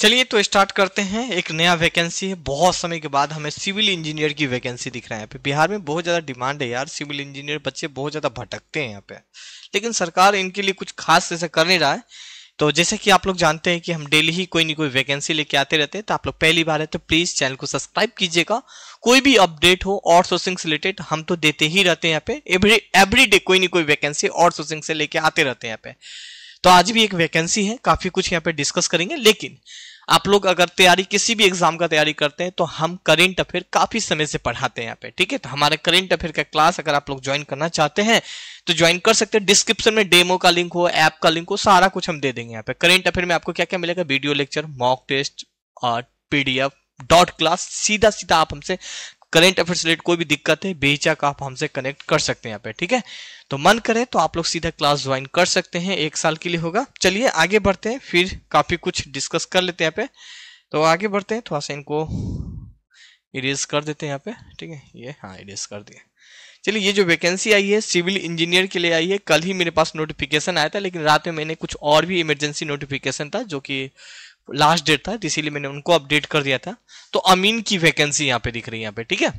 चलिए तो स्टार्ट करते हैं एक नया वैकेंसी है बहुत समय के बाद हमें सिविल इंजीनियर की वैकेंसी दिख रहा है यहाँ पे बिहार में बहुत ज़्यादा डिमांड है यार सिविल इंजीनियर बच्चे बहुत ज़्यादा भटकते हैं यहाँ पे लेकिन सरकार इनके लिए कुछ खास ऐसा कर नहीं रहा है तो जैसे कि आप लोग जानते हैं कि हम डेली ही कोई ना कोई वैकेंसी लेके आते रहते हैं तो आप लोग पहली बार है तो प्लीज़ चैनल को सब्सक्राइब कीजिएगा कोई भी अपडेट हो और सोर्सिंग से रिलेटेड हम तो देते ही रहते हैं यहाँ पे एवरी एवरी डे कोई ना कोई वैकेंसी और सोर्सिंग से लेके आते रहते हैं यहाँ पे तो आज भी एक वैकेंसी है काफ़ी कुछ यहाँ पे डिस्कस करेंगे लेकिन आप लोग अगर तैयारी किसी भी एग्जाम का तैयारी करते हैं तो हम करेंट अफेयर काफी समय से पढ़ाते हैं यहाँ पे ठीक है तो हमारे करेंट अफेयर का क्लास अगर आप लोग ज्वाइन करना चाहते हैं तो ज्वाइन कर सकते हैं डिस्क्रिप्शन में डेमो का लिंक हो ऐप का लिंक हो सारा कुछ हम दे देंगे यहाँ पे करेंट अफेयर में आपको क्या क्या मिलेगा वीडियो लेक्चर मॉक टेस्ट और पीडीएफ डॉट क्लास सीधा सीधा आप हमसे करेंट अफेयर रिलेटेड कोई भी दिक्कत है बेहिचक आप हमसे कनेक्ट कर सकते हैं यहाँ पे ठीक है तो मन करे तो आप लोग सीधा क्लास ज्वाइन कर सकते हैं एक साल के लिए होगा चलिए आगे बढ़ते हैं फिर काफी कुछ डिस्कस कर लेते हैं यहाँ पे तो आगे बढ़ते हैं थोड़ा सा इनको इरेज कर देते हैं यहाँ पे ठीक है ये हाँ इरेज कर दिए चलिए ये जो वैकेंसी आई है सिविल इंजीनियर के लिए आई है कल ही मेरे पास नोटिफिकेशन आया था लेकिन रात में मैंने कुछ और भी इमरजेंसी नोटिफिकेशन था जो कि लास्ट डेट था इसीलिए मैंने उनको अपडेट कर दिया था तो अमीन की वैकेंसी यहाँ पे दिख रही है यहाँ पे ठीक है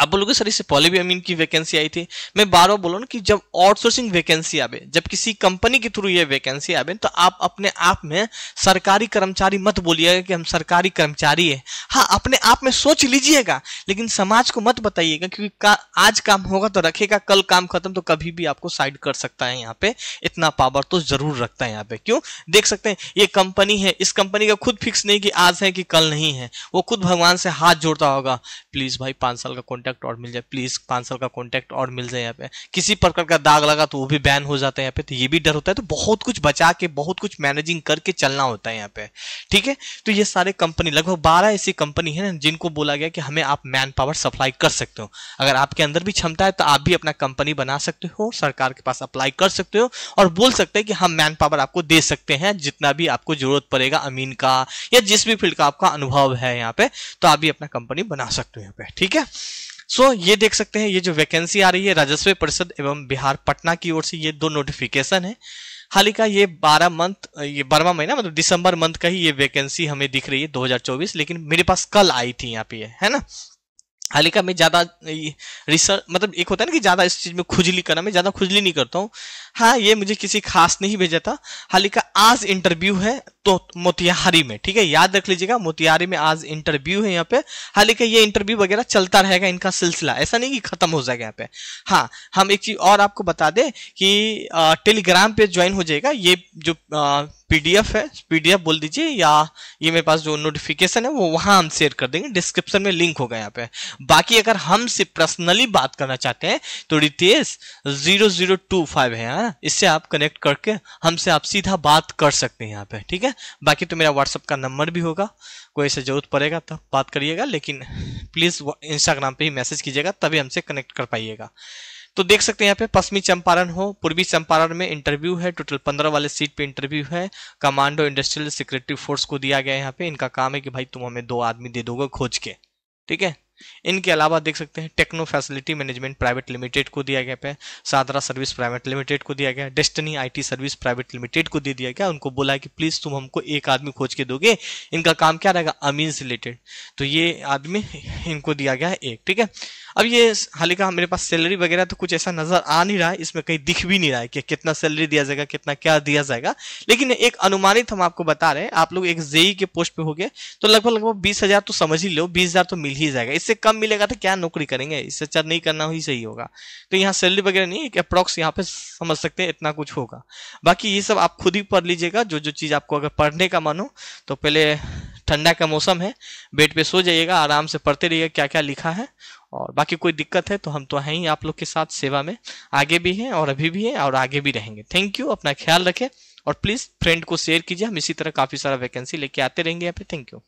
आप बोलोगे सर इससे पहले भी अमीन की वैकेंसी आई थी मैं बार बार बोला ना कि जब आउटसोर्सिंग वैकेंसी आवे जब किसी कंपनी के थ्रू ये वैकेंसी आवे तो आप अपने आप में सरकारी कर्मचारी मत बोलिएगा कि हम सरकारी कर्मचारी है हाँ अपने आप में सोच लीजिएगा लेकिन समाज को मत बताइएगा क्योंकि का, आज काम होगा तो रखेगा कल काम खत्म तो कभी भी आपको साइड कर सकता है यहाँ पे इतना पावर तो जरूर रखता है यहाँ पे क्यों देख सकते हैं ये कंपनी है इस कंपनी का खुद फिक्स नहीं कि आज है कि कल नहीं है वो खुद भगवान से हाथ जोड़ता होगा प्लीज भाई पांच साल का कॉन्ट्रैक्ट कॉन्टैक्ट और मिल जाए प्लीज पांच साल का कॉन्टैक्ट और मिल जाए यहाँ पे किसी प्रकार का दाग लगा तो वो भी बैन हो जाता है यहाँ पे तो ये भी डर होता है तो बहुत कुछ बचा के बहुत कुछ मैनेजिंग करके चलना होता है यहाँ पे ठीक है तो ये सारे कंपनी लगभग बारह ऐसी कंपनी है जिनको बोला गया कि हमें आप मैन पावर सप्लाई कर सकते हो अगर आपके अंदर भी क्षमता है तो आप भी अपना कंपनी बना सकते हो सरकार के पास अप्लाई कर सकते हो और बोल सकते हैं कि हम मैन पावर आपको दे सकते हैं जितना भी आपको जरूरत पड़ेगा अमीन का या जिस भी फील्ड का आपका अनुभव है यहाँ पे तो आप भी अपना कंपनी बना सकते हो यहाँ पे ठीक है सो so, ये देख सकते हैं ये जो वैकेंसी आ रही है राजस्व परिषद एवं बिहार पटना की ओर से ये दो नोटिफिकेशन है हालिका ये 12 मंथ ये बारवा महीना मतलब दिसंबर मंथ का ही ये वैकेंसी हमें दिख रही है 2024 लेकिन मेरे पास कल आई थी यहाँ पे है, है ना हालिका मैं ज़्यादा रिसर्च मतलब एक होता है ना कि ज़्यादा इस चीज़ में खुजली करना मैं ज़्यादा खुजली नहीं करता हूँ हाँ ये मुझे किसी खास नहीं भेजा था हालांकि आज इंटरव्यू है तो मोतिहारी में ठीक है याद रख लीजिएगा मोतिहारी में आज इंटरव्यू है यहाँ पे हालांकि ये इंटरव्यू वगैरह चलता रहेगा इनका सिलसिला ऐसा नहीं कि खत्म हो जाएगा यहाँ पे हाँ हम एक चीज और आपको बता दें कि टेलीग्राम पे ज्वाइन हो जाएगा ये जो आ, पीडीएफ है पीडीएफ बोल दीजिए या ये मेरे पास जो नोटिफिकेशन है वो वहां हम शेयर कर देंगे डिस्क्रिप्शन में लिंक होगा यहाँ पे बाकी अगर हमसे पर्सनली बात करना चाहते हैं तो Ritesh zero zero two five है यहाँ है इससे आप कनेक्ट करके हमसे आप सीधा बात कर सकते हैं यहाँ पे ठीक है बाकी तो मेरा व्हाट्सअप का नंबर भी होगा कोई से ज़रूरत पड़ेगा तब बात करिएगा लेकिन प्लीज़ इंस्टाग्राम पे ही मैसेज कीजिएगा तभी हमसे कनेक्ट कर पाइएगा तो देख सकते हैं यहाँ पे पश्चिमी चंपारण हो पूर्वी चंपारण में इंटरव्यू है टोटल पंद्रह वाले सीट पे इंटरव्यू है कमांडो इंडस्ट्रियल सिक्योरिटी फोर्स को दिया गया है यहाँ पे इनका काम है कि भाई तुम हमें दो आदमी दे दोगे खोज के ठीक है इनके अलावा देख सकते हैं Techno Facility Management Private Limited को दिया गया है सादरा सर्विस प्राइवेट लिमिटेड को दिया गया Destiny IT Service Private Limited को दे दिया गया उनको बोला है कि प्लीज तुम हमको एक आदमी खोज के दोगे इनका काम क्या रहेगा अमीन रिलेटेड तो ये आदमी इनको दिया गया है एक ठीक है अब ये हालिका मेरे पास सैलरी वगैरह तो कुछ ऐसा नजर आ नहीं रहा है इसमें कहीं दिख भी नहीं रहा है कि कितना सैलरी दिया जाएगा कितना क्या दिया जाएगा लेकिन एक अनुमानित हम आपको बता रहे हैं आप लोग एक जेई के पोस्ट पे हो गए तो लगभग लगभग बीस हजार तो समझ ही लो बीस हजार तो मिल ही जाएगा इससे कम मिलेगा तो क्या नौकरी करेंगे इससे चर अच्छा नहीं करना ही सही होगा तो यहाँ सैलरी वगैरह नहीं एक अप्रॉक्स यहाँ पे समझ सकते हैं इतना कुछ होगा बाकी ये सब आप खुद ही पढ़ लीजिएगा जो जो चीज़ आपको अगर पढ़ने का मन हो तो पहले ठंडा का मौसम है बेड पे सो जाइएगा आराम से पढ़ते रहिएगा क्या क्या लिखा है और बाकी कोई दिक्कत है तो हम तो हैं ही आप लोग के साथ सेवा में आगे भी हैं और अभी भी हैं और आगे भी रहेंगे थैंक यू अपना ख्याल रखें और प्लीज़ फ्रेंड को शेयर कीजिए हम इसी तरह काफ़ी सारा वैकेंसी लेके आते रहेंगे यहाँ पे थैंक यू